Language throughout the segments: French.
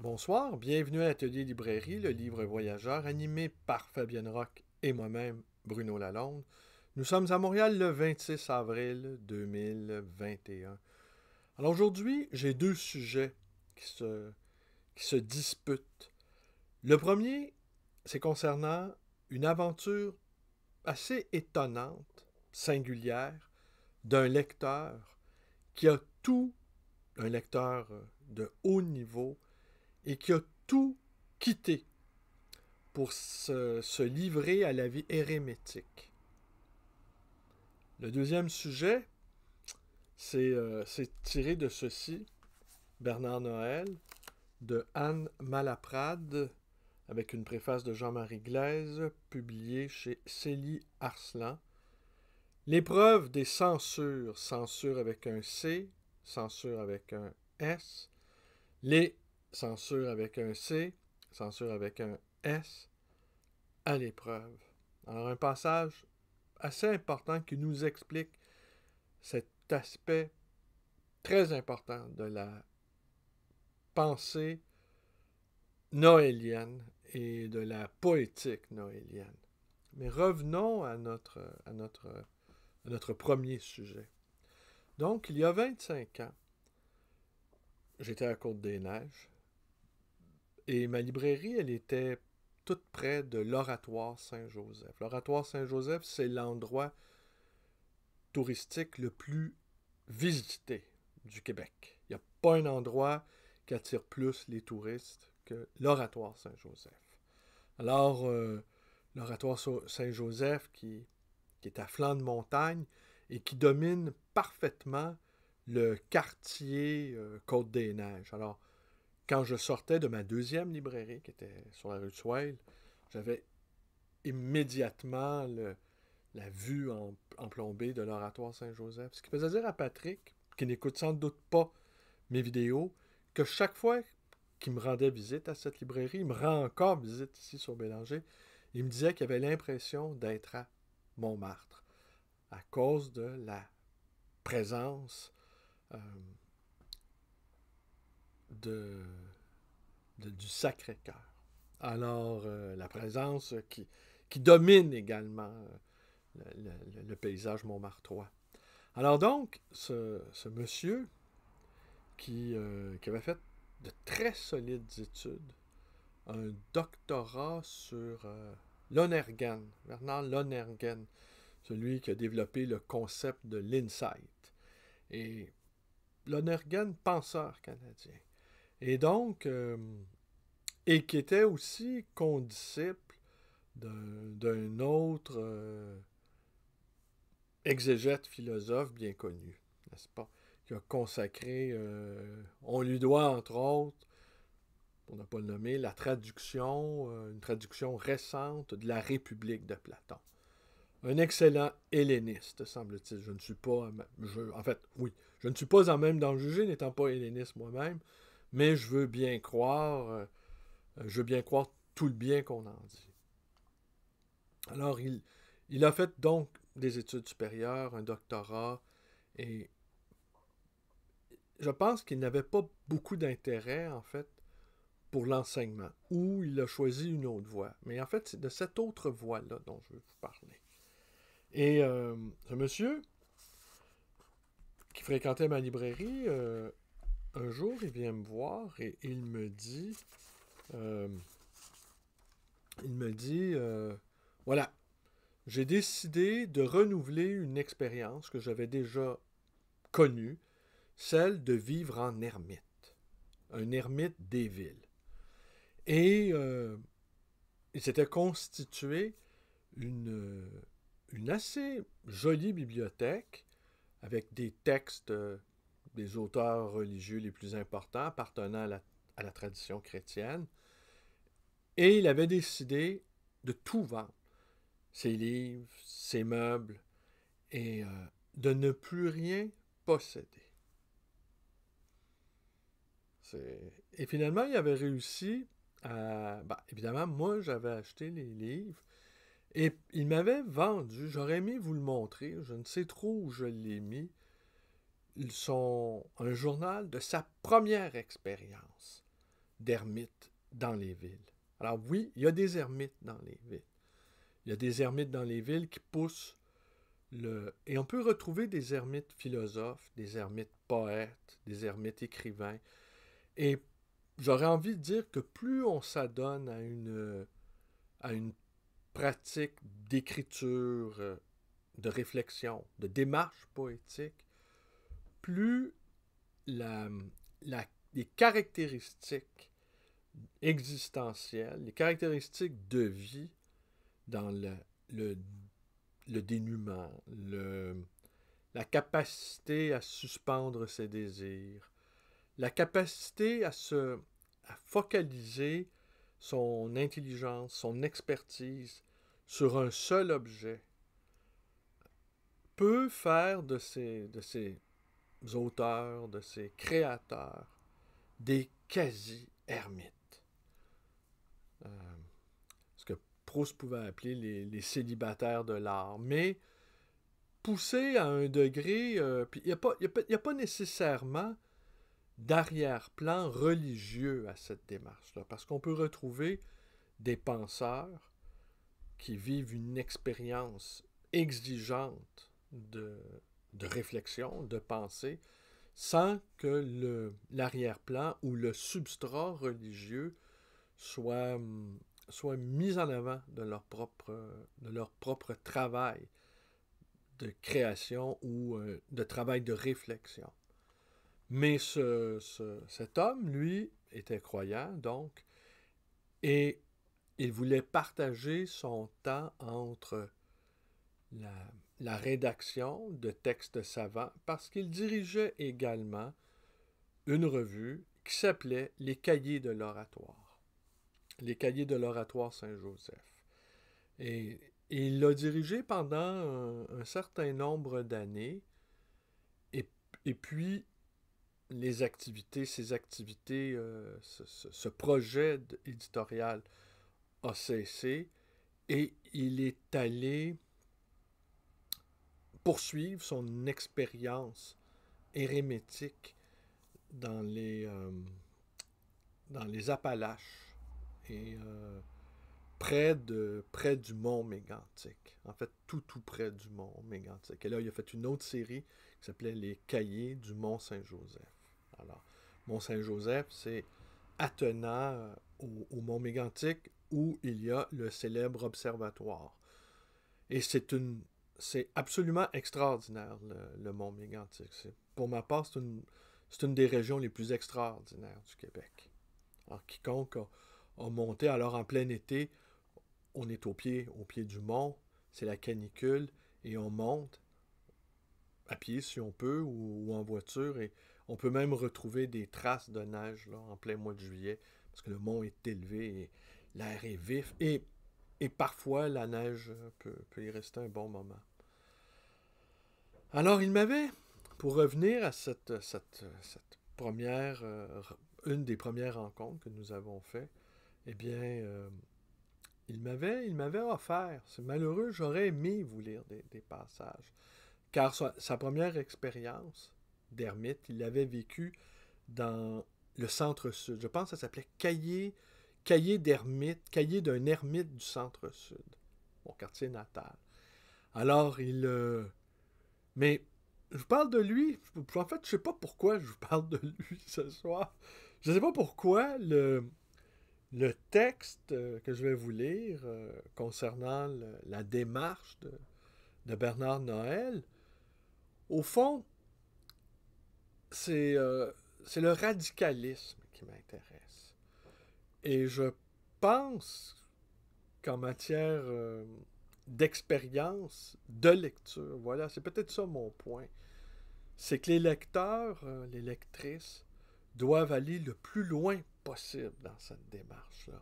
Bonsoir, bienvenue à l'atelier Librairie, le livre voyageur animé par Fabienne Rock et moi-même, Bruno Lalonde. Nous sommes à Montréal le 26 avril 2021. Alors aujourd'hui, j'ai deux sujets qui se, qui se disputent. Le premier, c'est concernant une aventure assez étonnante, singulière, d'un lecteur qui a tout, un lecteur de haut niveau, et qui a tout quitté pour se, livrer à la vie hérémétique. Le deuxième sujet, euh, c'est tiré de ceci, Bernard Noël, de Anne Malaprade, avec une préface de Jean-Marie Glaise, publiée chez Célie Arslan. L'épreuve des censures, censure avec un C, censure avec un S, les censure avec un C, censure avec un S, à l'épreuve. Alors un passage assez important qui nous explique cet aspect très important de la pensée noélienne et de la poétique noélienne. Mais revenons à notre, notre premier sujet. Donc, il y a 25 ans, j'étais à Côte des Neiges, et ma librairie, elle était toute près de l'Oratoire Saint-Joseph. L'Oratoire Saint-Joseph, c'est l'endroit touristique le plus visité du Québec. Il n'y a pas un endroit qui attire plus les touristes que l'Oratoire Saint-Joseph. Alors, euh, l'Oratoire Saint-Joseph, qui, est à flanc de montagne et qui domine parfaitement le quartier euh, Côte-des-Neiges. Alors, quand je sortais de ma deuxième librairie, qui était sur la rue de j'avais immédiatement la vue en, en plombée de l'oratoire Saint-Joseph. Ce qui faisait dire à Patrick, qui n'écoute sans doute pas mes vidéos, que chaque fois qu'il me rendait visite à cette librairie, il me rend encore visite ici sur Bélanger, il me disait qu'il avait l'impression d'être à Montmartre à cause de la présence euh, de du Sacré-Cœur. Alors, euh, la présence qui, qui domine également euh, le, paysage montmartrois. Alors donc, ce, monsieur euh, qui, avait fait de très solides études, un doctorat sur Lonergan, Bernard Lonergan, celui qui a développé le concept de l'insight. Et Lonergan, penseur canadien. Et donc, euh, et qui était aussi condisciple d'un autre euh, exégète philosophe bien connu, n'est-ce pas? Qui a consacré, euh, on lui doit entre autres, on n'a pas le nommer, la traduction, une traduction récente de la République de Platon. Un excellent helléniste, semble-t-il. Je ne suis pas. en fait, oui, je ne suis pas en même d'en juger, n'étant pas helléniste moi-même mais je veux bien croire, euh, je veux bien croire tout le bien qu'on en dit. Alors, il, a fait donc des études supérieures, un doctorat, et je pense qu'il n'avait pas beaucoup d'intérêt, en fait, pour l'enseignement, ou il a choisi une autre voie. Mais en fait, c'est de cette autre voie-là dont je veux vous parler. Et euh, ce monsieur, qui fréquentait ma librairie, euh, un jour, il vient me voir et il me dit, euh, il me dit, euh, voilà, j'ai décidé de renouveler une expérience que j'avais déjà connue, celle de vivre en ermite, un ermite des villes. Et euh, il s'était constitué une assez jolie bibliothèque avec des textes les auteurs religieux les plus importants appartenant à la, tradition chrétienne. Et il avait décidé de tout vendre, ses livres, ses meubles, et euh, de ne plus rien posséder. Et finalement, il avait réussi à... Ben, évidemment, moi, j'avais acheté les livres et il m'avait vendu, j'aurais aimé vous le montrer, je ne sais trop où je l'ai mis, sont un journal de sa première expérience d'ermite dans les villes. Alors oui, il y a des ermites dans les villes. Il y a des ermites dans les villes qui poussent le... Et on peut retrouver des ermites philosophes, des ermites poètes, des ermites écrivains. Et j'aurais envie de dire que plus on s'adonne à à une pratique d'écriture, euh, de réflexion, de démarche poétique, plus les caractéristiques existentielles, les caractéristiques de vie dans le, dénuement, la capacité à suspendre ses désirs, la capacité à se focaliser son intelligence, son expertise sur un seul objet peut faire de ces auteurs, de ces créateurs, des quasi-ermites. Euh, ce que Proust pouvait appeler les, célibataires de l'art. Mais poussé à un degré, euh, il n'y a, a, pas nécessairement d'arrière-plan religieux à cette démarche-là, parce qu'on peut retrouver des penseurs qui vivent une expérience exigeante de, de réflexion, de pensée, sans que l'arrière-plan ou le substrat religieux soit, hum, soit mis en avant de leur propre, de leur propre travail de création ou euh, de travail de réflexion. Mais cet homme, lui, était croyant, donc, et il voulait partager son temps entre la, la rédaction de textes savants parce qu'il dirigeait également une revue qui s'appelait Les Cahiers de l'Oratoire. Les Cahiers de l'Oratoire Saint-Joseph. Et, il l'a dirigé pendant un, certain nombre d'années. Et, puis, les activités, ces activités, euh, ce, ce, projet éditorial a cessé et il est allé poursuivre son expérience érémétique dans les, euh, dans les Appalaches et euh, près, de, près du mont Mégantic. En fait, tout, tout près du mont Mégantic. Et là, il a fait une autre série qui s'appelait Les Cahiers du Mont Saint-Joseph. Alors, Mont Saint-Joseph, c'est attenant euh, au, au mont Mégantic où il y a le célèbre observatoire. Et c'est une c'est absolument extraordinaire, le, mont Mégantic. Pour ma part, c'est une, des régions les plus extraordinaires du Québec. Alors, quiconque a, monté, alors en plein été, on est au pied, au pied du mont, c'est la canicule, et on monte à pied si on peut, ou, en voiture, et on peut même retrouver des traces de neige là, en plein mois de juillet, parce que le mont est élevé et l'air est vif. Et et parfois, la neige euh, peut, y rester un bon moment. Alors, il m'avait, pour revenir à cette, première, euh, une des premières rencontres que nous avons fait, eh bien, euh, il m'avait, il m'avait offert. C'est malheureux, j'aurais aimé vous lire des, passages, car sa, première expérience d'ermite, il l'avait vécu dans le centre-sud. Je pense que ça s'appelait Cahiers cahier d'ermite, cahier d'un ermite du centre-sud, mon quartier natal. Alors, il. Euh, mais je parle de lui. En fait, je ne sais pas pourquoi je vous parle de lui ce soir. Je ne sais pas pourquoi le, le texte euh, que je vais vous lire euh, concernant la démarche de, de, Bernard Noël, au fond, c'est c'est le radicalisme qui m'intéresse. Et je pense qu'en matière euh, d'expérience, de lecture, voilà, c'est peut-être ça mon point, c'est que les lecteurs, euh, les lectrices, doivent aller le plus loin possible dans cette démarche-là.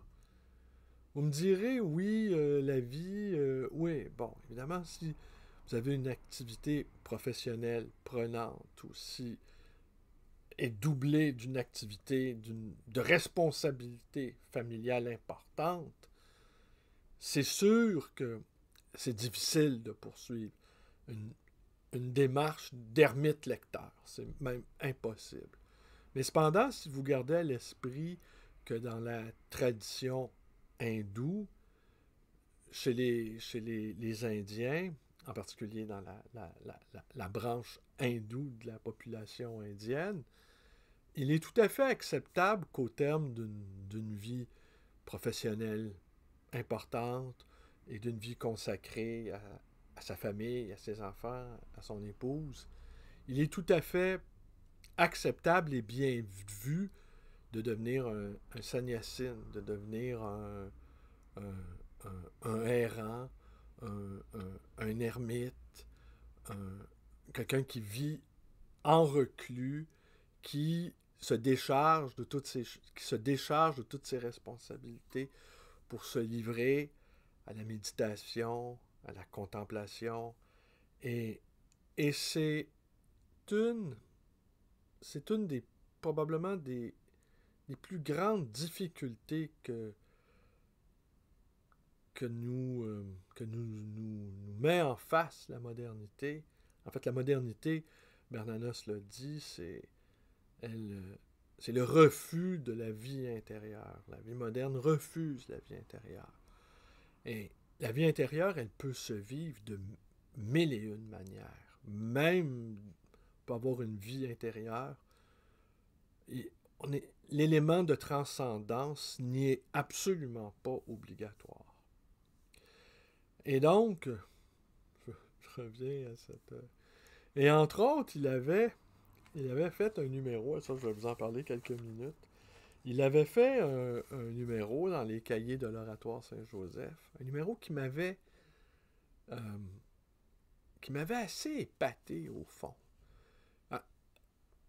Vous me direz, oui, euh, la vie, oui, bon, évidemment, si vous avez une activité professionnelle prenante ou si est doublé d'une activité, de responsabilité familiale importante, c'est sûr que c'est difficile de poursuivre une, une démarche d'ermite lecteur. C'est même impossible. Mais cependant, si vous gardez à l'esprit que dans la tradition hindoue, chez les, chez les, les Indiens, en particulier dans la, la, la, la branche hindoue de la population indienne, il est tout à fait acceptable qu'au terme d'une vie professionnelle importante et d'une vie consacrée à, sa famille, à ses enfants, à son épouse, il est tout à fait acceptable et bien vu de devenir un, un de devenir un, un errant, un, ermite, quelqu'un qui vit en reclus, qui se décharge de toutes ses, qui se décharge de toutes ses responsabilités pour se livrer à la méditation, à la contemplation. Et, et c'est une, c'est une des, probablement des, plus grandes difficultés que, que, nous, euh, que met en face la modernité. En fait, la modernité, Bernanos le dit, c'est euh, c'est le refus de la vie intérieure. La vie moderne refuse la vie intérieure. Et la vie intérieure, elle peut se vivre de mille et une manières. Même pour avoir une vie intérieure, l'élément de transcendance n'y est absolument pas obligatoire. Et donc, je reviens à cette... Euh, et entre autres, il avait il avait fait un numéro, ça je vais vous en parler quelques minutes. Il avait fait un, numéro dans les cahiers de l'oratoire Saint-Joseph, un numéro qui m'avait euh, m'avait assez épaté au fond. Ah,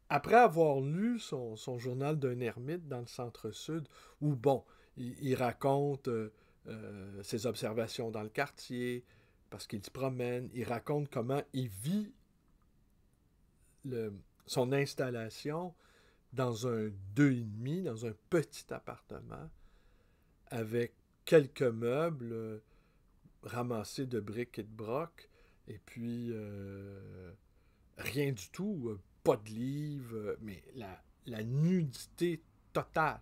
après avoir lu son, journal d'un ermite dans le centre-sud, où, bon, il, raconte euh, euh, ses observations dans le quartier, parce qu'il se promène, il raconte comment il vit le, son installation dans un 2,5, dans un petit appartement, avec quelques meubles euh, ramassés de briques et de brocs, et puis euh, rien du tout, euh, pas de livres, mais la, la, nudité totale.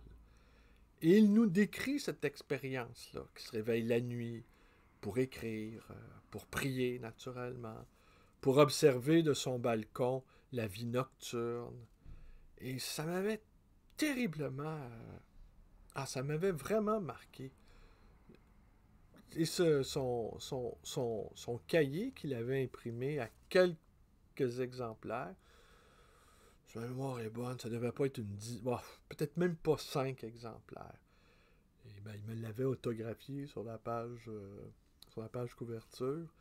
Et il nous décrit cette expérience-là, qui se réveille la nuit pour écrire, pour prier naturellement, pour observer de son balcon la vie nocturne. Et ça m'avait terriblement... Euh, ah, ça m'avait vraiment marqué. Et ce, son, son, cahier qu'il avait imprimé à quelques exemplaires, sa mémoire est bonne, ça ne devait pas être une dix... peut-être même pas cinq exemplaires. Et ben, il me l'avait autographié sur la page, euh, sur la page couverture.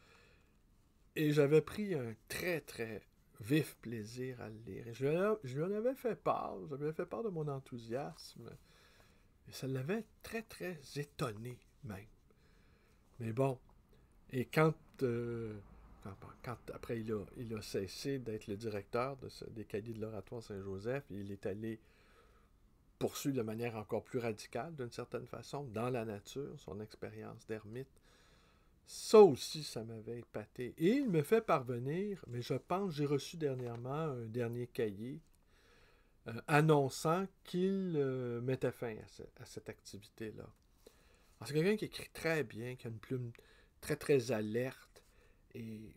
Et j'avais pris un très, très, vif plaisir à le lire. je, je, lui en avais fait part, j'avais fait part de mon enthousiasme. Et ça l'avait très, très étonné, même. Mais bon, et quand, euh, après il a, il a cessé d'être le directeur des cahiers de l'oratoire Saint-Joseph, il est allé poursuivre de manière encore plus radicale, d'une certaine façon, dans la nature, son expérience d'ermite, ça aussi, ça m'avait épaté. Et il me fait parvenir, mais je pense, j'ai reçu dernièrement un dernier cahier euh, annonçant qu'il euh, mettait fin à, cette activité-là. C'est quelqu'un qui écrit très bien, qui a une plume très très alerte et,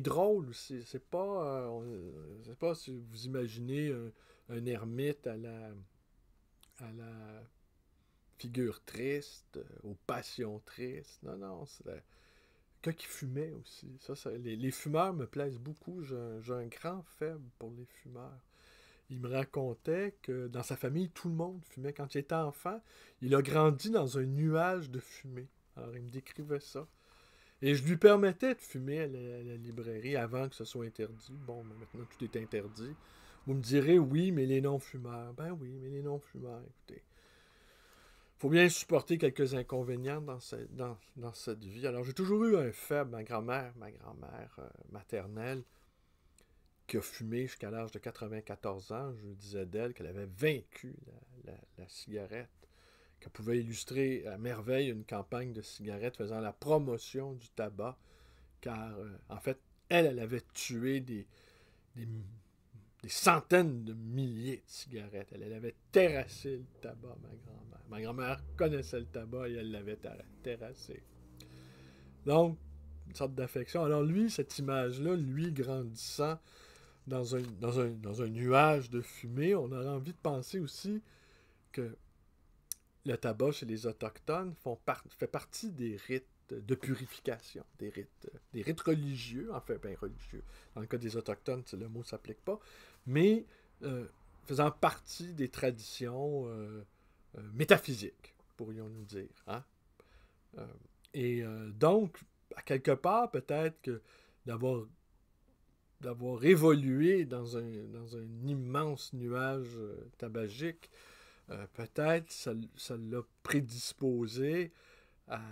drôle aussi. C'est pas, euh, pas si vous imaginez un, un, ermite à la, à la figure triste, euh, aux passions tristes. Non, non, c'est quelqu'un qui fumait aussi. Ça, les, fumeurs me plaisent beaucoup. J'ai un, grand faible pour les fumeurs. Il me racontait que dans sa famille, tout le monde fumait. Quand il était enfant, il a grandi dans un nuage de fumée. Alors, il me décrivait ça. Et je lui permettais de fumer à la, librairie avant que ce soit interdit. Bon, maintenant, tout est interdit. Vous me direz, oui, mais les non-fumeurs. Ben oui, mais les non-fumeurs, écoutez faut bien supporter quelques inconvénients dans, dans, cette vie. Alors, j'ai toujours eu un faible. Ma grand-mère, ma grand-mère euh, maternelle, qui a fumé jusqu'à l'âge de 94 ans, je disais d'elle qu'elle avait vaincu la, cigarette, qu'elle pouvait illustrer à merveille une campagne de cigarettes faisant la promotion du tabac, car euh, en fait, elle, elle avait tué des des centaines de milliers de cigarettes. Elle, avait terrassé le tabac, ma grand-mère. Ma grand-mère connaissait le tabac et elle l'avait terrassé. Donc, une sorte d'affection. Alors lui, cette image-là, lui grandissant dans un, dans, un, nuage de fumée, on a envie de penser aussi que le tabac chez les Autochtones font fait partie des rites de purification, des rites, des rites religieux, enfin, bien religieux. Dans le cas des Autochtones, le mot ne s'applique pas, mais euh, faisant partie des traditions euh, euh, métaphysiques, pourrions-nous dire. Hein? et donc, à quelque part, peut-être que d'avoir d'avoir évolué dans un, dans un, immense nuage tabagique, peut-être ça, l'a prédisposé à,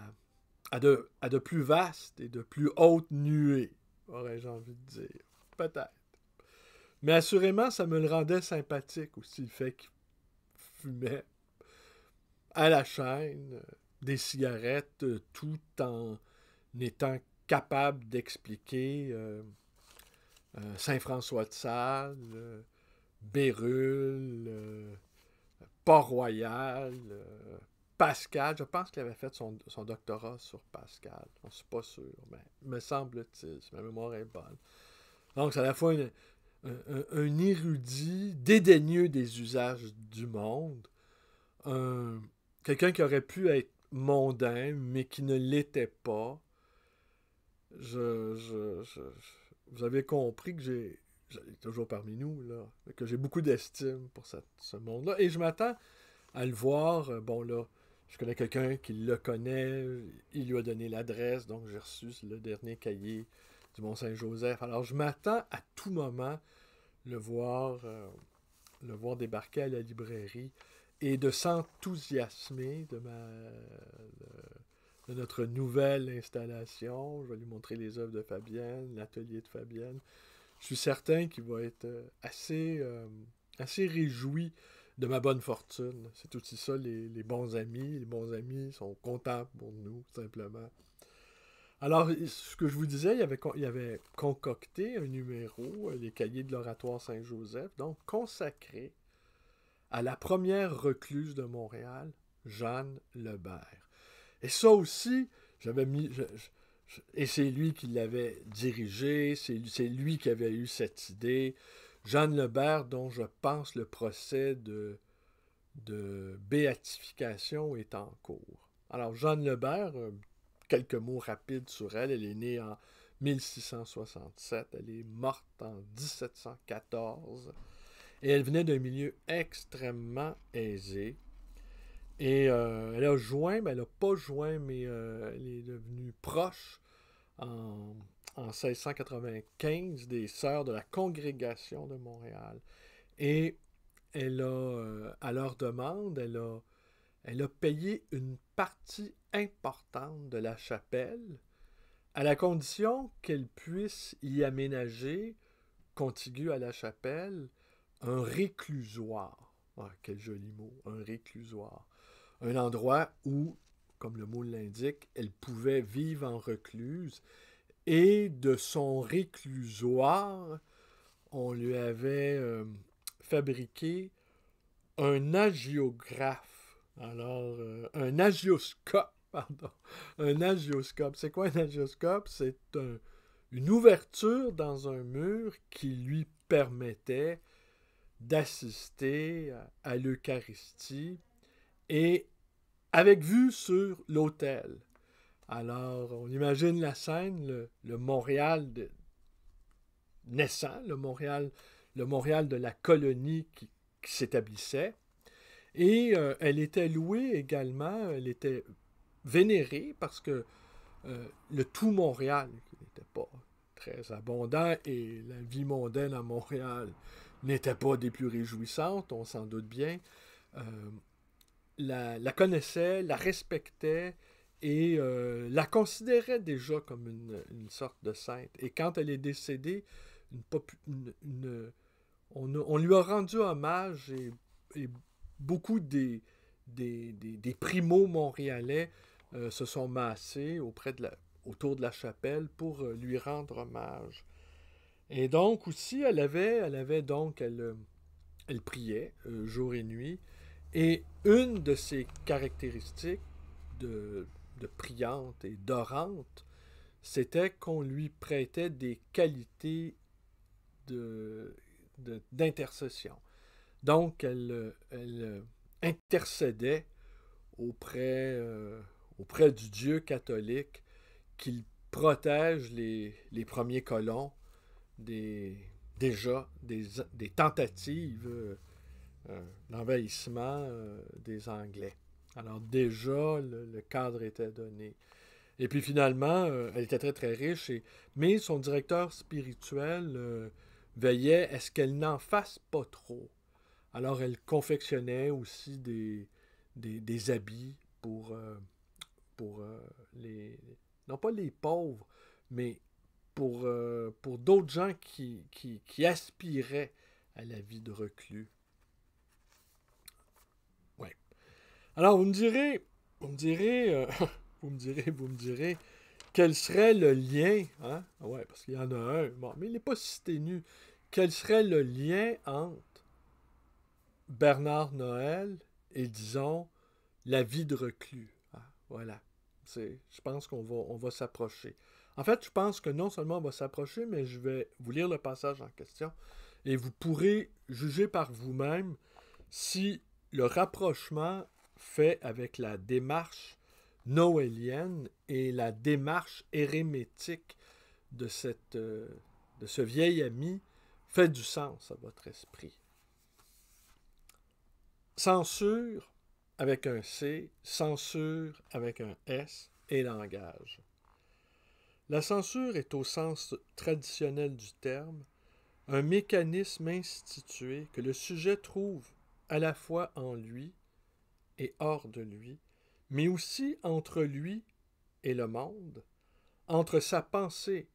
à, de, à de plus vastes et de plus hautes nuées, aurais-je envie de dire. Peut-être. Mais assurément, ça me le rendait sympathique aussi, le fait qu'il fumait à la chaîne euh, des cigarettes euh, tout en étant capable d'expliquer euh, Saint-François de Sales, Bérulle, Port-Royal, Pascal. Je pense qu'il avait fait son, doctorat sur Pascal. On ne suis pas sûr, mais me semble-t-il, ma mémoire est bonne. Donc, c'est à la fois une, euh, un, érudit dédaigneux des usages du monde, quelqu'un qui aurait pu être mondain, mais qui ne l'était pas. Je, vous avez compris que j'ai, toujours parmi nous, là, que j'ai beaucoup d'estime pour ce monde-là. Et je m'attends à le voir. Euh, bon, là, je connais quelqu'un qui le connaît, il lui a donné l'adresse, donc j'ai reçu le dernier cahier du Mont-Saint-Joseph. Alors, je m'attends à tout moment le voir, euh, le voir débarquer à la librairie et de s'enthousiasmer de, de, notre nouvelle installation. Je vais lui montrer les œuvres de Fabienne, l'atelier de Fabienne. Je suis certain qu'il va être euh, assez, euh, assez réjoui de ma bonne fortune. C'est aussi ça, les, les bons amis. Les bons amis sont comptables pour nous, simplement. Alors, ce que je vous disais, il avait, concocté un numéro, euh, les cahiers de l'oratoire Saint-Joseph, donc consacré à la première recluse de Montréal, Jeanne Lebert. Et ça aussi, j'avais mis. et c'est lui qui l'avait dirigé, c'est lui qui avait eu cette idée. Jeanne Lebert, dont je pense le procès de, de béatification est en cours. Alors, Jeanne Lebert, euh, quelques mots rapides sur elle. Elle est née en 1667. Elle est morte en 1714. Et elle venait d'un milieu extrêmement aisé. Et euh, elle a joint, mais ben, elle n'a pas joint, mais euh, elle est devenue proche en, 1695 des sœurs de la Congrégation de Montréal. Et elle a, euh, à leur demande, elle a elle a payé une partie importante de la chapelle, à la condition qu'elle puisse y aménager, contigu à la chapelle, un réclusoire. Ah, quel joli mot, un réclusoire. Un endroit où, comme le mot l'indique, elle pouvait vivre en recluse. Et de son réclusoire, on lui avait euh, fabriqué un agiographe alors, euh, un agioscope, pardon. Un agioscope. C'est quoi un agioscope? C'est une ouverture dans un mur qui lui permettait d'assister à l'Eucharistie et avec vue sur l'autel. Alors, on imagine la scène, le, Montréal naissant, le Montréal, de la colonie qui s'établissait. Et euh, elle était louée également, elle était vénérée parce que euh, le tout Montréal, qui n'était pas très abondant, et la vie mondaine à Montréal n'était pas des plus réjouissantes, on s'en doute bien, euh, la, connaissait, la respectait et la considérait déjà comme une, une, sorte de sainte. Et quand elle est décédée, une, on, lui a rendu hommage et beaucoup des, des, des, des primos montréalais euh, se sont massés autour de la chapelle pour euh, lui rendre hommage. Et donc aussi, elle avait, elle avait donc, elle, euh, elle priait jour et nuit. Et une de ses caractéristiques de, de priante et d'orante, c'était qu'on lui prêtait des qualités d'intercession. De, donc, elle, euh, euh, intercédait euh, auprès, du Dieu catholique qu'il protège les, premiers colons des, déjà des, tentatives d'envahissement des Anglais. Alors déjà, le, cadre était donné. Et puis finalement, elle était très très riche, mais son directeur spirituel veillait à ce qu'elle n'en fasse pas trop. Alors, elle confectionnait aussi des, des, habits pour, euh, pour euh, les. Non pas les pauvres, mais pour, euh, pour d'autres gens qui, qui, qui, aspiraient à la vie de reclus. Ouais. Alors, vous me direz, vous me direz, vous me direz, vous me direz, quel serait le lien, hein? Ouais, parce qu'il y en a un, mais il n'est pas si ténu. Quel serait le lien entre Bernard Noël et disons la vie de reclus. Ah, voilà. C'est, je pense qu'on va, s'approcher. En fait, je pense que non seulement on va s'approcher, mais je vais vous lire le passage en question et vous pourrez juger par vous-même si le rapprochement fait avec la démarche noélienne et la démarche hérémétique de, cette, euh, de ce vieil ami fait du sens à votre esprit. Censure avec un C, censure avec un S et langage. La censure est au sens traditionnel du terme un mécanisme institué que le sujet trouve à la fois en lui et hors de lui, mais aussi entre lui et le monde, entre sa pensée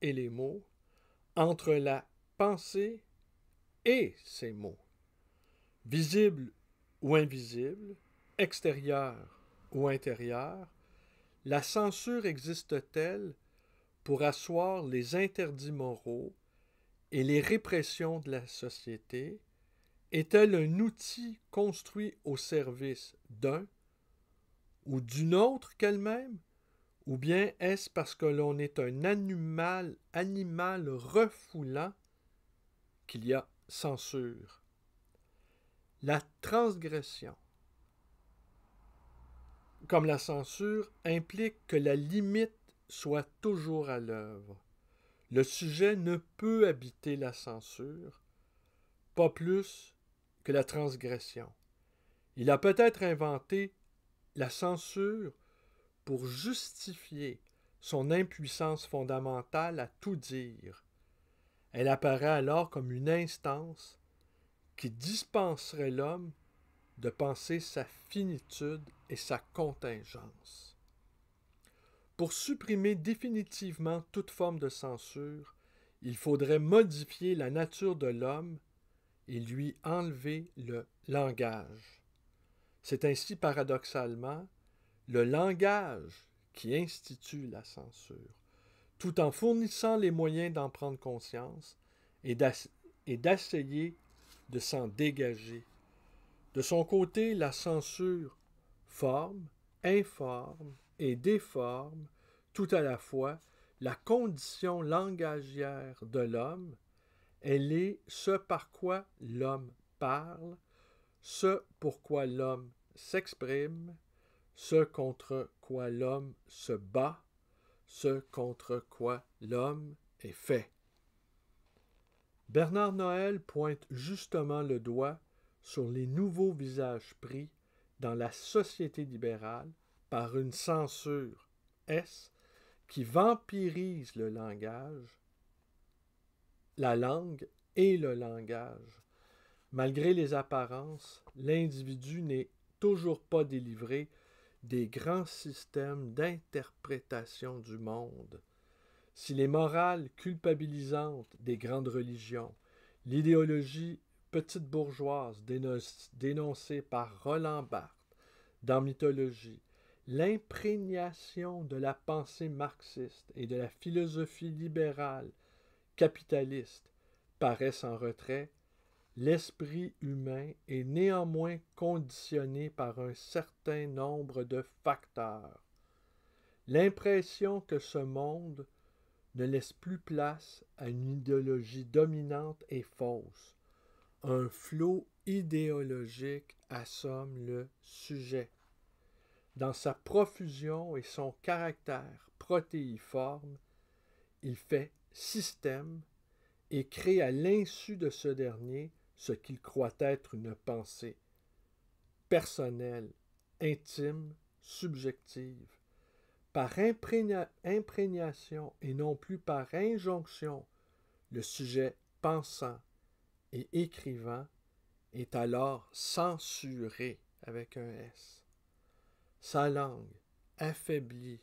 et les mots, entre la pensée et ses mots, visible ou invisible, extérieur ou intérieur, la censure existe-t-elle pour asseoir les interdits moraux et les répressions de la société? Est-elle un outil construit au service d'un ou d'une autre qu'elle-même? Ou bien est-ce parce que l'on est un animal, animal refoulant qu'il y a censure? La transgression, comme la censure, implique que la limite soit toujours à l'œuvre. Le sujet ne peut habiter la censure, pas plus que la transgression. Il a peut-être inventé la censure pour justifier son impuissance fondamentale à tout dire. Elle apparaît alors comme une instance qui dispenserait l'homme de penser sa finitude et sa contingence. Pour supprimer définitivement toute forme de censure, il faudrait modifier la nature de l'homme et lui enlever le langage. C'est ainsi paradoxalement le langage qui institue la censure, tout en fournissant les moyens d'en prendre conscience et d'essayer de s'en dégager. De son côté, la censure forme, informe et déforme tout à la fois la condition langagière de l'homme, elle est ce par quoi l'homme parle, ce pourquoi l'homme s'exprime, ce contre quoi l'homme se bat, ce contre quoi l'homme est fait. Bernard Noël pointe justement le doigt sur les nouveaux visages pris dans la société libérale par une censure S qui vampirise le langage, la langue et le langage. Malgré les apparences, l'individu n'est toujours pas délivré des grands systèmes d'interprétation du monde si les morales culpabilisantes des grandes religions, l'idéologie petite bourgeoise dénoncée par Roland Barthes dans Mythologie, l'imprégnation de la pensée marxiste et de la philosophie libérale capitaliste paraissent en retrait, l'esprit humain est néanmoins conditionné par un certain nombre de facteurs. L'impression que ce monde ne laisse plus place à une idéologie dominante et fausse. Un flot idéologique assomme le sujet. Dans sa profusion et son caractère protéiforme, il fait système et crée à l'insu de ce dernier ce qu'il croit être une pensée personnelle, intime, subjective par imprégnation et non plus par injonction, le sujet pensant et écrivant est alors censuré avec un S. Sa langue, affaiblie,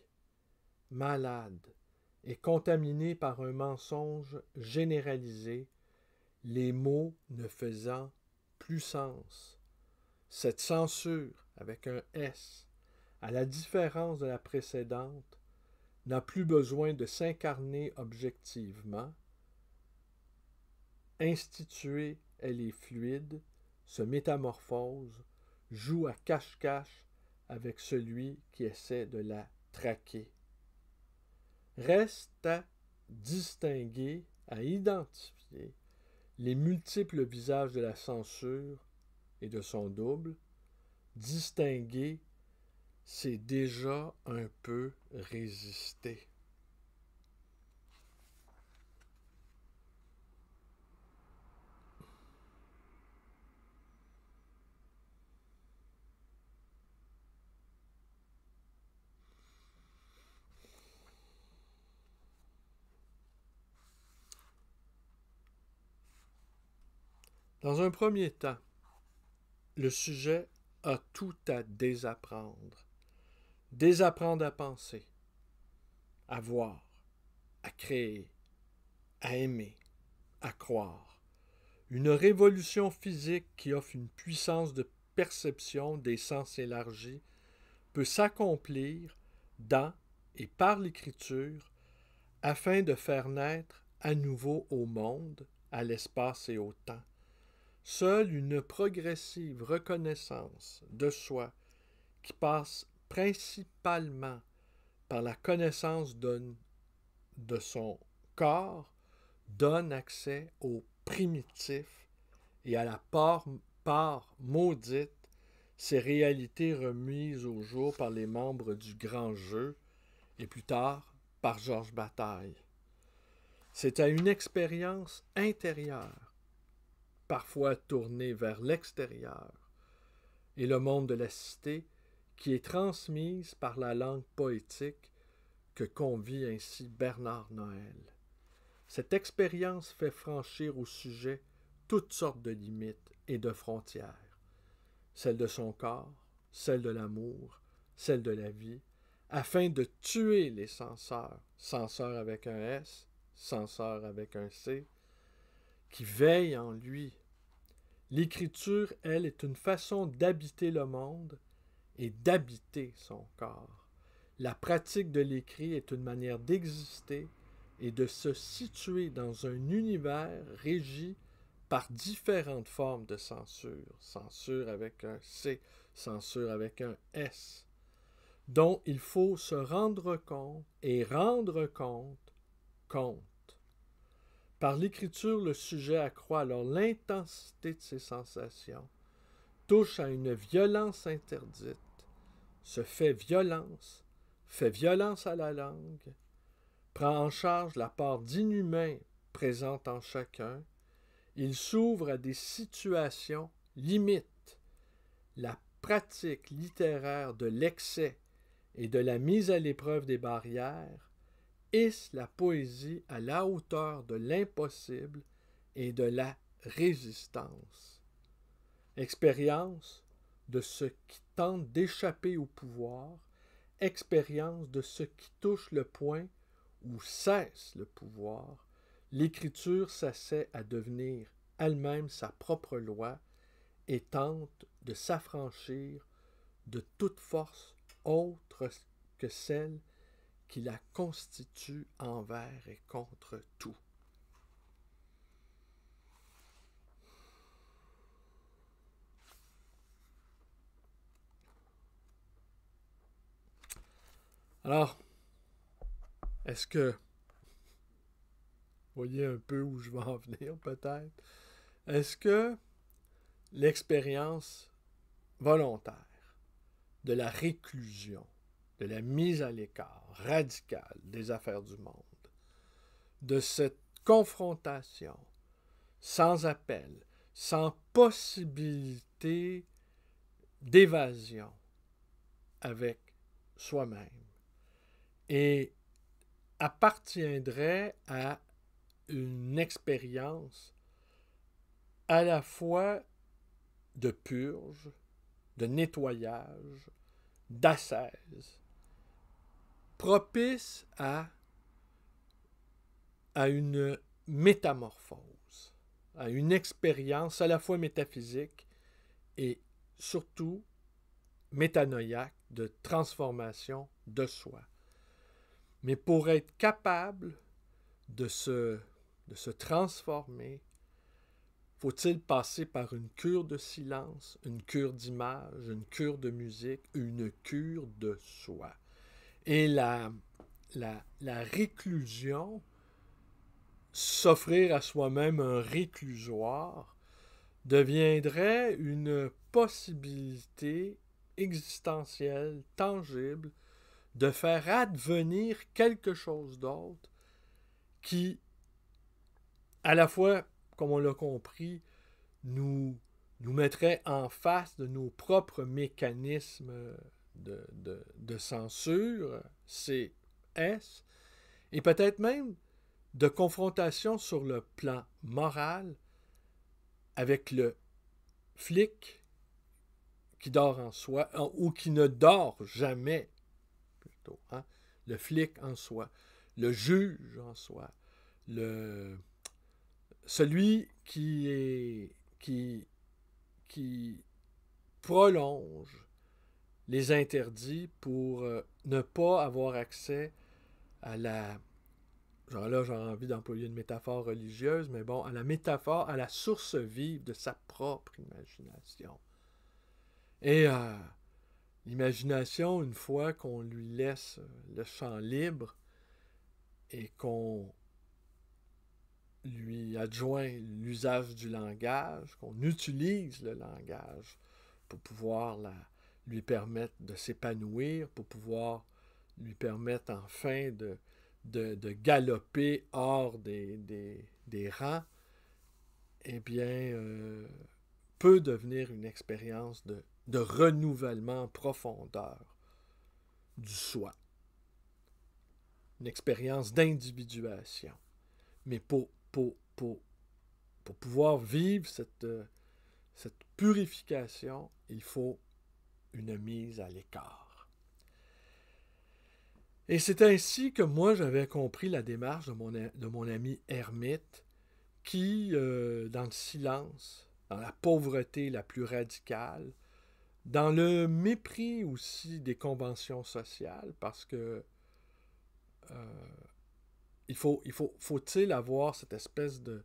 malade, et contaminée par un mensonge généralisé, les mots ne faisant plus sens. Cette censure, avec un S, à la différence de la précédente, n'a plus besoin de s'incarner objectivement. Instituée, elle est fluide, se métamorphose, joue à cache-cache avec celui qui essaie de la traquer. Reste à distinguer, à identifier les multiples visages de la censure et de son double, distinguer c'est déjà un peu résisté. Dans un premier temps, le sujet a tout à désapprendre désapprendre à penser, à voir, à créer, à aimer, à croire. Une révolution physique qui offre une puissance de perception des sens élargis peut s'accomplir dans et par l'écriture afin de faire naître à nouveau au monde, à l'espace et au temps. Seule une progressive reconnaissance de soi qui passe principalement par la connaissance de, de son corps, donne accès au primitif et à la part, part maudite, ces réalités remises au jour par les membres du grand jeu et plus tard par Georges Bataille. C'est à une expérience intérieure, parfois tournée vers l'extérieur et le monde de la cité, qui est transmise par la langue poétique que convie ainsi Bernard Noël. Cette expérience fait franchir au sujet toutes sortes de limites et de frontières, celle de son corps, celle de l'amour, celle de la vie, afin de tuer les censeurs, censeurs avec un S, censeurs avec un C, qui veillent en lui. L'écriture, elle, est une façon d'habiter le monde et d'habiter son corps. La pratique de l'écrit est une manière d'exister et de se situer dans un univers régi par différentes formes de censure, censure avec un C, censure avec un S, dont il faut se rendre compte et rendre compte, compte. Par l'écriture, le sujet accroît alors l'intensité de ses sensations touche à une violence interdite, se fait violence, fait violence à la langue, prend en charge la part d'inhumain présente en chacun, il s'ouvre à des situations limites. La pratique littéraire de l'excès et de la mise à l'épreuve des barrières hisse la poésie à la hauteur de l'impossible et de la résistance expérience de ce qui tente d'échapper au pouvoir, expérience de ce qui touche le point où cesse le pouvoir, l'Écriture s'assait à devenir elle-même sa propre loi et tente de s'affranchir de toute force autre que celle qui la constitue envers et contre tout. Alors, est-ce que. Vous voyez un peu où je vais en venir, peut-être. Est-ce que l'expérience volontaire de la réclusion, de la mise à l'écart radicale des affaires du monde, de cette confrontation sans appel, sans possibilité d'évasion avec soi-même, et appartiendrait à une expérience à la fois de purge, de nettoyage, d'assaise, propice à, à une métamorphose, à une expérience à la fois métaphysique et surtout métanoïaque de transformation de soi. Mais pour être capable de se, transformer, faut-il passer par une cure de silence, une cure d'image, une cure de musique, une cure de soi. Et la, la, la réclusion, s'offrir à soi-même un réclusoire, deviendrait une possibilité existentielle, tangible, de faire advenir quelque chose d'autre qui, à la fois, comme on l'a compris, nous, nous mettrait en face de nos propres mécanismes de, de, de censure, CS, et peut-être même de confrontation sur le plan moral avec le flic qui dort en soi, ou qui ne dort jamais Hein. Le flic en soi, le juge en soi, le celui qui est qui, qui prolonge les interdits pour euh, ne pas avoir accès à la genre là j'ai envie d'employer une métaphore religieuse mais bon à la métaphore à la source vive de sa propre imagination et euh, L'imagination, une fois qu'on lui laisse euh, le champ libre et qu'on lui adjoint l'usage du langage, qu'on utilise le langage pour pouvoir la, lui permettre de s'épanouir, pour pouvoir lui permettre enfin de, de, galoper hors des, des, rangs, eh bien, euh, peut devenir une expérience de de renouvellement profondeur du soi. Une expérience d'individuation. Mais pour, pour, pour, pour pouvoir vivre euh, cette, purification, il faut une mise à l'écart. Et c'est ainsi que moi j'avais compris la démarche de mon, de mon ami ermite qui, euh, dans le silence, dans la pauvreté la plus radicale, dans le mépris aussi des conventions sociales, parce que euh, il faut, il avoir cette espèce de,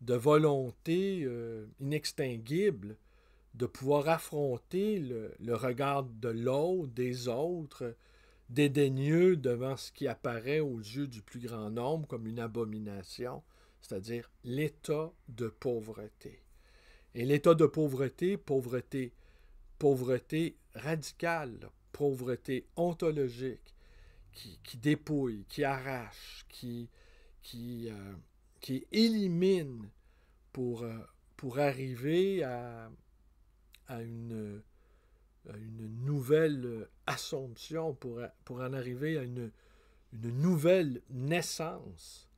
volonté euh, inextinguible de pouvoir affronter le, le regard de l'autre, des autres, dédaigneux devant ce qui apparaît aux yeux du plus grand nombre comme une abomination, c'est-à-dire l'état de pauvreté. Et l'état de pauvreté, pauvreté pauvreté radicale, pauvreté ontologique, qui, dépouille, qui arrache, qui, qui, euh, qui élimine pour, euh, pour arriver à, une, nouvelle assomption, pour, en arriver à une, nouvelle naissance,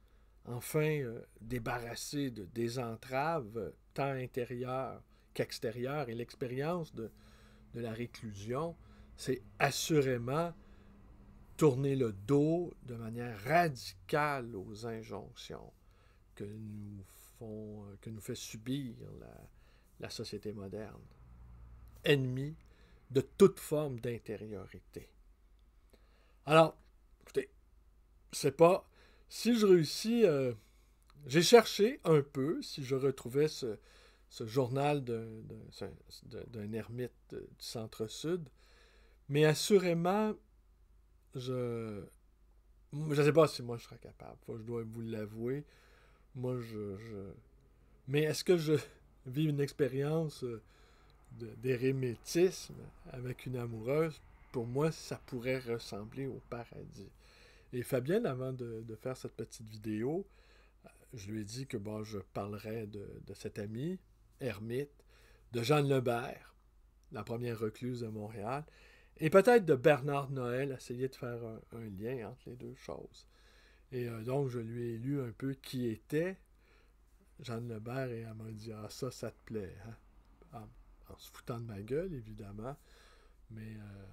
enfin euh, débarrassée de, des entraves tant intérieures qu'extérieures, et l'expérience de, de la réclusion, c'est assurément tourner le dos de manière radicale aux injonctions que nous, font, que nous fait subir la, société moderne, ennemie de toute forme d'intériorité. Alors, écoutez, c'est pas. Si je réussis, euh, j'ai cherché un peu si je retrouvais ce, ce journal d'un ermite du centre-sud. Mais assurément, je ne sais pas si moi je serais capable. je dois vous l'avouer. Moi, je, Mais est-ce que je vis une expérience euh, d'érémétisme avec une amoureuse? Pour moi, ça pourrait ressembler au paradis. Et Fabienne, avant de, faire cette petite vidéo, euh, je lui ai dit que bon, je parlerai de, de cet ami, ermite, de Jeanne Lebert, la première recluse de Montréal, et peut-être de Bernard Noël, essayer de faire un, lien entre les deux choses. Et euh, donc, je lui ai lu un peu qui était Jeanne Lebert et elle m'a dit Ah, ça, ça te plaît. Hein? En, se foutant de ma gueule, évidemment. Mais euh,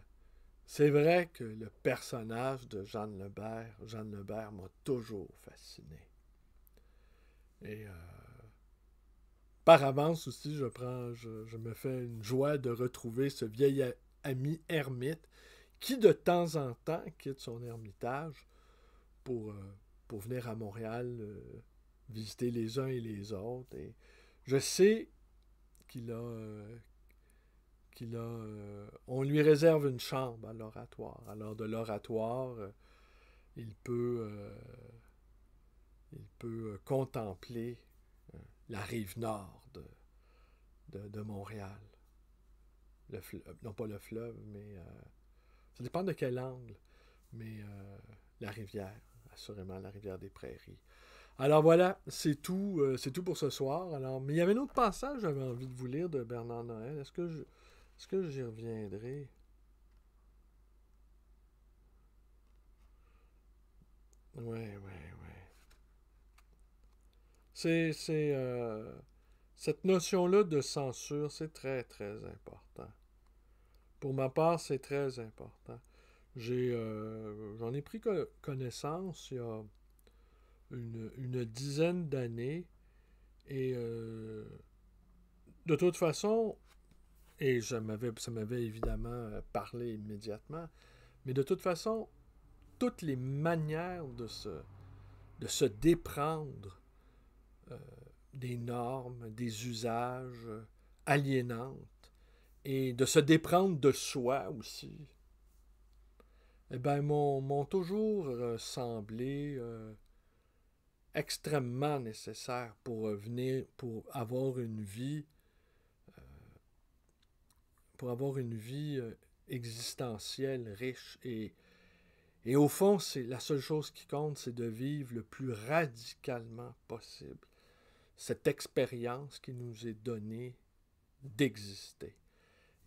c'est vrai que le personnage de Jeanne Lebert, Jeanne Lebert m'a toujours fasciné. Et. Euh, par avance aussi, je prends, je, me fais une joie de retrouver ce vieil ami ermite qui de temps en temps quitte son ermitage pour, euh, pour venir à Montréal euh, visiter les uns et les autres. Et je sais qu'il a euh, qu'il a on lui réserve une chambre à l'oratoire. Alors de l'oratoire, il peut il peut contempler la rive nord de, Montréal. Le fleuve, euh, non pas le fleuve, mais euh, ça dépend de quel angle, mais euh, la rivière, assurément, la rivière des prairies. Alors voilà, c'est tout, c'est tout pour ce soir. Alors, mais il y avait un autre passage que j'avais envie de vous lire de Bernard Noël. Est-ce que je, est-ce que j'y reviendrai? Oui, oui, oui. C'est euh, cette notion-là de censure, c'est très, très important. Pour ma part, c'est très important. Euh, j'en ai pris connaissance il y a une, une dizaine d'années. Et euh, de toute façon, et je ça m'avait évidemment parlé immédiatement, mais de toute façon, toutes les manières de se, de se déprendre euh, des normes, des usages aliénantes et de se déprendre de soi aussi. Eh bien, m'ont toujours euh, semblé euh, extrêmement nécessaires pour venir, pour avoir une vie, pour avoir une vie existentielle riche et et au fond, c'est la seule chose qui compte, c'est de vivre le plus radicalement possible cette expérience qui nous est donnée d'exister.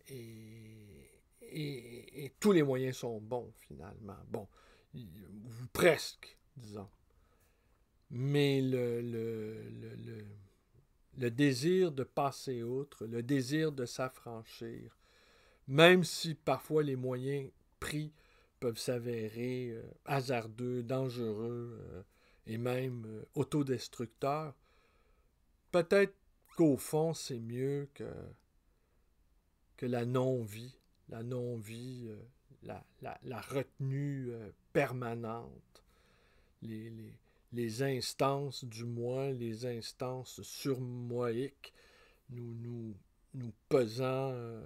Et, et, tous les moyens sont bons, finalement. Bon, ou presque, disons. Mais le, le, le, désir de passer outre, le désir de s'affranchir, même si parfois les moyens pris peuvent s'avérer euh, hasardeux, dangereux euh, et même euh, autodestructeurs, peut-être qu'au fond, c'est mieux que, que la non-vie, la non-vie, euh, la, retenue euh, permanente, les, instances du moins les instances surmoïques, nous, nous, pesant, euh,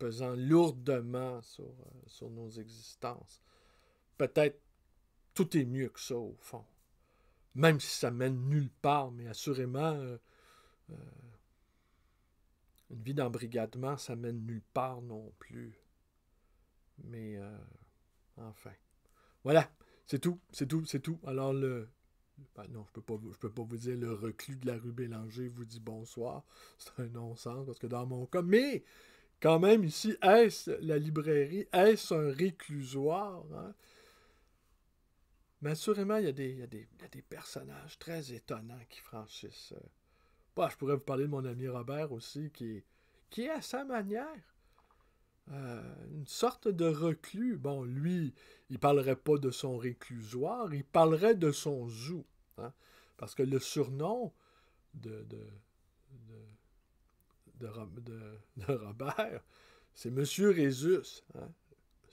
pesant lourdement sur, sur nos existences. Peut-être tout est mieux que ça, au fond. Même si ça mène nulle part, mais assurément, euh, une vie d'embrigadement, ça mène nulle part non plus. Mais euh, enfin. Voilà, c'est tout, c'est tout, c'est tout. Alors le. Ben non, je peux peux pas vous dire le reclus de la rue Bélanger vous dit bonsoir. C'est un non-sens parce que dans mon cas, mais quand même ici, est-ce la librairie, est-ce un réclusoire? Hein? Mais assurément, il y, y, y, a des personnages très étonnants qui franchissent. Euh, bah, je pourrais vous parler de mon ami Robert aussi, qui est, qui est à sa manière euh, une sorte de reclus. Bon, lui, il ne parlerait pas de son réclusoire, il parlerait de son zoo. Hein. parce que le surnom de, de, Robert, c'est Monsieur Résus. Hein.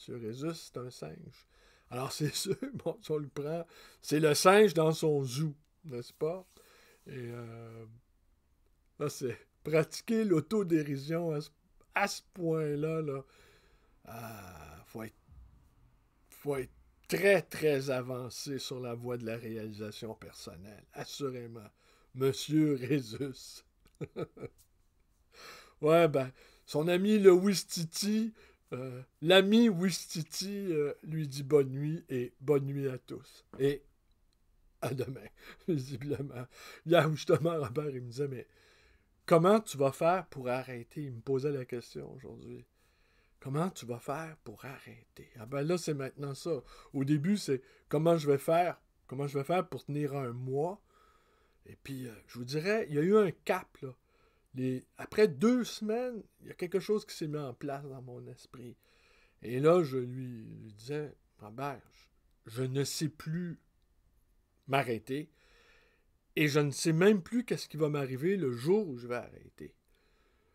M. Résus, c'est un singe. Alors, c'est sûr, bon, si on le prend, c'est le singe dans son zoo, n'est-ce pas? Et. Euh, ah, c'est pratiquer l'autodérision à ce, point-là. Là, ah, faut être, très, très avancé sur la voie de la réalisation personnelle, assurément. Monsieur Résus. ouais, ben, son ami le Wistiti, euh, l'ami Wistiti euh, lui dit bonne nuit et bonne nuit à tous. Et à demain, visiblement. Hier, justement, Robert, il me disait, mais Comment tu vas faire pour arrêter? Il me posait la question aujourd'hui. Comment tu vas faire pour arrêter? Ah ben là, c'est maintenant ça. Au début, c'est comment je vais faire? Comment je vais faire pour tenir un mois? Et puis, euh, je vous dirais, il y a eu un cap, Après deux semaines, il y a quelque chose qui s'est mis en place dans mon esprit. Et là, je lui, disais, Robert, je ne sais plus m'arrêter. Et je ne sais même plus qu'est-ce qui va m'arriver le jour où je vais arrêter.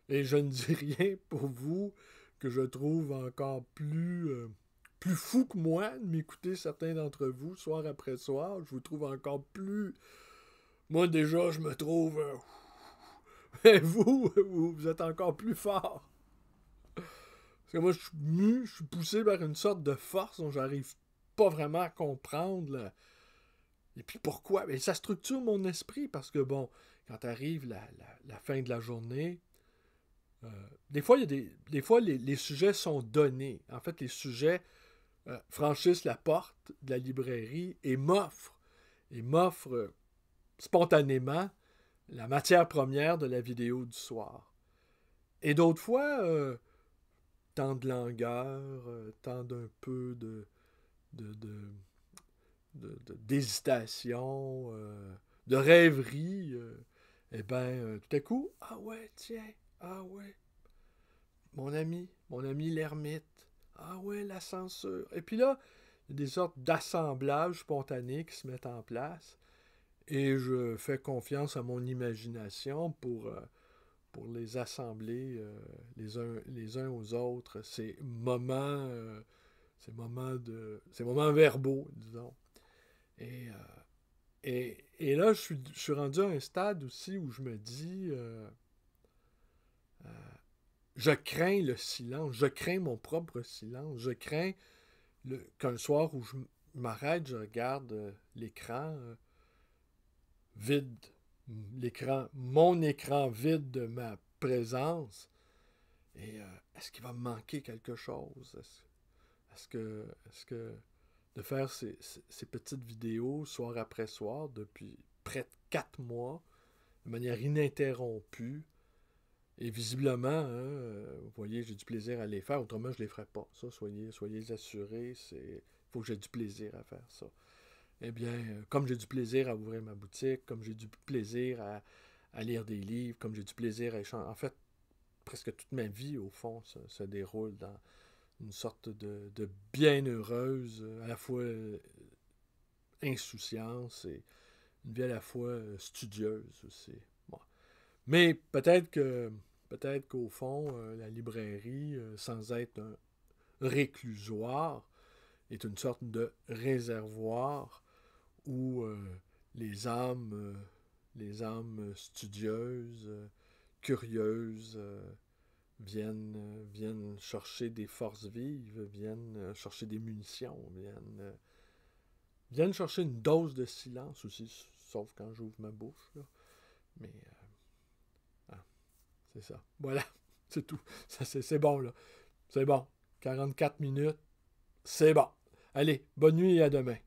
Et je ne dis rien pour vous que je trouve encore plus, euh, plus fou que moi de m'écouter certains d'entre vous soir après soir. Je vous trouve encore plus. Moi déjà, je me trouve. Euh, vous, vous êtes encore plus fort. Parce que moi, je suis mu, je suis poussé par une sorte de force dont j'arrive pas vraiment à comprendre. Là et puis pourquoi? ça structure mon esprit parce que, bon, quand arrive la, fin de la journée, euh, des fois, des, fois les, sujets sont donnés. En fait, les sujets euh, franchissent la porte de la librairie et m'offrent, et m'offrent euh, spontanément la matière première de la vidéo du soir. Et d'autres fois, tant de langueur, tant d'un peu de, de d'hésitation, euh, de, rêverie, euh, eh bien, euh, tout à coup, ah ouais, tiens, ah ouais, mon ami, mon ami l'ermite, ah ouais, la censure. Et puis là, il y a des sortes d'assemblages spontanés qui se mettent en place. Et je fais confiance à mon imagination pour, pour les assembler les, uns, les uns aux autres. Ces moments, ces moments de. ces moments verbaux, disons. Euh, et, et, là, je suis, rendu à un stade aussi où je me dis, euh, euh, je crains le silence, je crains mon propre silence, je crains qu'un soir où je m'arrête, je regarde l'écran vide, l'écran, mon écran vide de ma présence. Et est-ce qu'il va me manquer quelque chose? Est-ce que, est-ce que, de faire ces, petites vidéos soir après soir depuis près de quatre mois, de manière ininterrompue. Et visiblement, hein, euh, vous voyez, j'ai du plaisir à les faire, autrement je ne les ferais pas. Ça, soyez, soyez assurés, il faut que j'ai du plaisir à faire ça. Eh bien, euh, comme j'ai du plaisir à ouvrir ma boutique, comme j'ai du plaisir à, lire des livres, comme j'ai du plaisir à échanger. En fait, presque toute ma vie, au fond, ça se déroule dans, une sorte de, bienheureuse, à la fois euh, insouciance et une vie à la fois euh, studieuse aussi. Mais peut-être que peut-être qu'au fond, euh, la librairie, sans être un réclusoire, est une sorte de réservoir où les âmes les âmes studieuses, curieuses, viennent, euh, viennent chercher des forces vives, viennent euh, chercher des munitions, viennent, euh, viennent chercher une dose de silence aussi, sauf quand j'ouvre ma bouche. Mais ah, c'est ça. Voilà, c'est tout. Ça, c'est, bon, là. C'est bon. 44 minutes, c'est bon. Allez, bonne nuit et à demain.